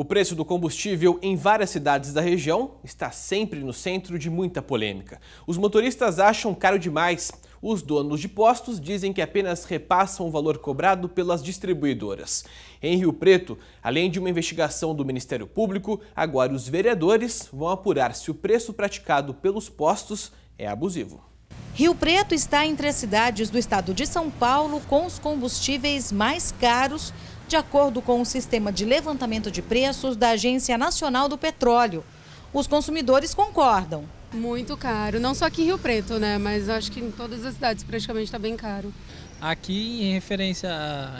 O preço do combustível em várias cidades da região está sempre no centro de muita polêmica. Os motoristas acham caro demais. Os donos de postos dizem que apenas repassam o valor cobrado pelas distribuidoras. Em Rio Preto, além de uma investigação do Ministério Público, agora os vereadores vão apurar se o preço praticado pelos postos é abusivo. Rio Preto está entre as cidades do estado de São Paulo com os combustíveis mais caros de acordo com o sistema de levantamento de preços da Agência Nacional do Petróleo. Os consumidores concordam. Muito caro, não só aqui em Rio Preto, né? Mas acho que em todas as cidades praticamente está bem caro. Aqui, em referência,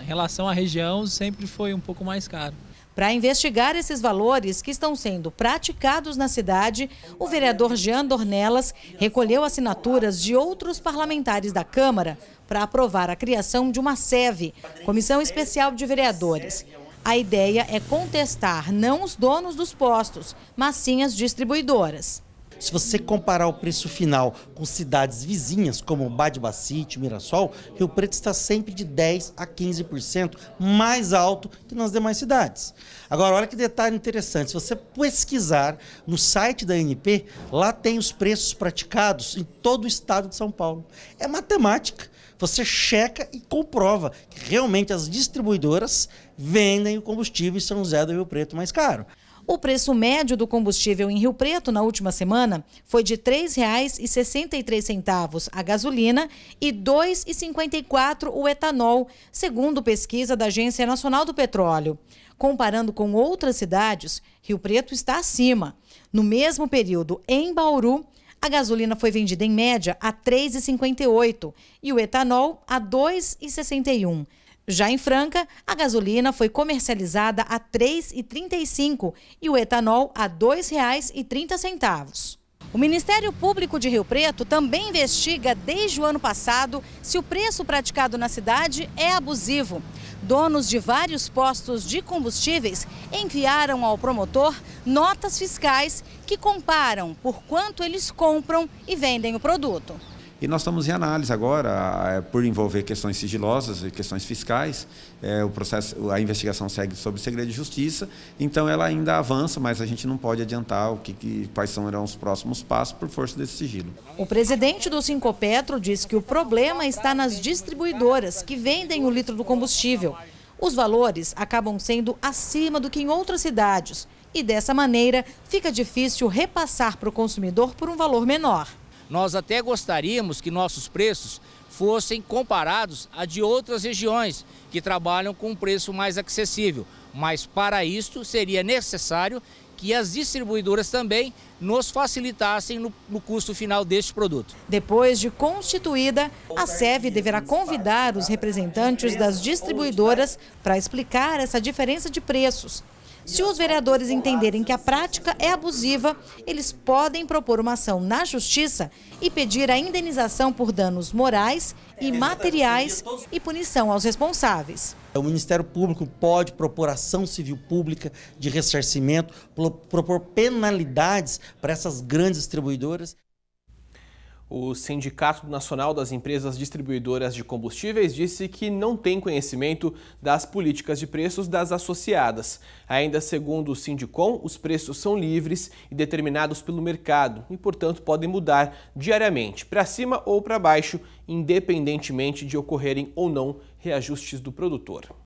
em relação à região, sempre foi um pouco mais caro. Para investigar esses valores que estão sendo praticados na cidade, o vereador Jean Dornelas recolheu assinaturas de outros parlamentares da Câmara para aprovar a criação de uma SEV, Comissão Especial de Vereadores. A ideia é contestar não os donos dos postos, mas sim as distribuidoras. Se você comparar o preço final com cidades vizinhas como Badbacite, Mirassol, Rio Preto está sempre de 10 a 15% mais alto que nas demais cidades. Agora, olha que detalhe interessante. Se você pesquisar no site da ANP, lá tem os preços praticados em todo o estado de São Paulo. É matemática você checa e comprova que realmente as distribuidoras vendem o combustível em São José do Rio Preto mais caro. O preço médio do combustível em Rio Preto na última semana foi de R$ 3,63 a gasolina e R$ 2,54 o etanol, segundo pesquisa da Agência Nacional do Petróleo. Comparando com outras cidades, Rio Preto está acima. No mesmo período, em Bauru, a gasolina foi vendida em média a 3,58 e o etanol a 2,61. Já em Franca, a gasolina foi comercializada a R$ 3,35 e o etanol a R$ 2,30. O Ministério Público de Rio Preto também investiga desde o ano passado se o preço praticado na cidade é abusivo. Donos de vários postos de combustíveis enviaram ao promotor notas fiscais que comparam por quanto eles compram e vendem o produto. E nós estamos em análise agora, eh, por envolver questões sigilosas e questões fiscais, é, o processo, a investigação segue sob segredo de justiça, então ela ainda avança, mas a gente não pode adiantar o que, que quais serão os próximos passos por força desse sigilo. O presidente do Sincopetro diz que o problema está nas distribuidoras que vendem o litro do combustível. Os valores acabam sendo acima do que em outras cidades e dessa maneira fica difícil repassar para o consumidor por um valor menor. Nós até gostaríamos que nossos preços fossem comparados a de outras regiões que trabalham com um preço mais acessível. Mas para isto seria necessário que as distribuidoras também nos facilitassem no, no, custo final deste produto. Depois de constituída, a SEV deverá convidar os representantes das distribuidoras para explicar essa diferença de preços se os vereadores entenderem que a prática é abusiva, eles podem propor uma ação na justiça e pedir a indenização por danos morais e é, materiais e punição aos responsáveis. O Ministério Público pode propor ação civil pública de ressarcimento, propor penalidades para essas grandes distribuidoras. O Sindicato Nacional das Empresas Distribuidoras de Combustíveis disse que não tem conhecimento das políticas de preços das associadas. Ainda segundo o Sindicom, os preços são livres e determinados pelo mercado e, portanto, podem mudar diariamente, para cima ou para baixo, independentemente de ocorrerem ou não reajustes do produtor.